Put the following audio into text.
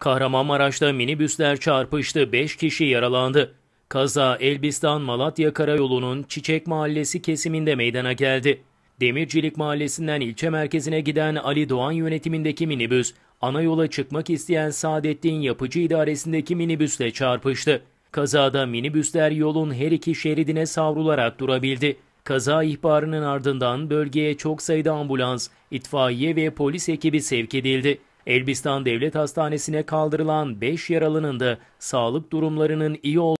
Kahramanmaraş'ta minibüsler çarpıştı, 5 kişi yaralandı. Kaza Elbistan-Malatya Karayolu'nun Çiçek Mahallesi kesiminde meydana geldi. Demircilik Mahallesi'nden ilçe merkezine giden Ali Doğan yönetimindeki minibüs, ana yola çıkmak isteyen Saadettin Yapıcı idaresindeki minibüsle çarpıştı. Kazada minibüsler yolun her iki şeridine savrularak durabildi. Kaza ihbarının ardından bölgeye çok sayıda ambulans, itfaiye ve polis ekibi sevk edildi. Elbistan Devlet Hastanesi'ne kaldırılan 5 yaralının da sağlık durumlarının iyi olduğu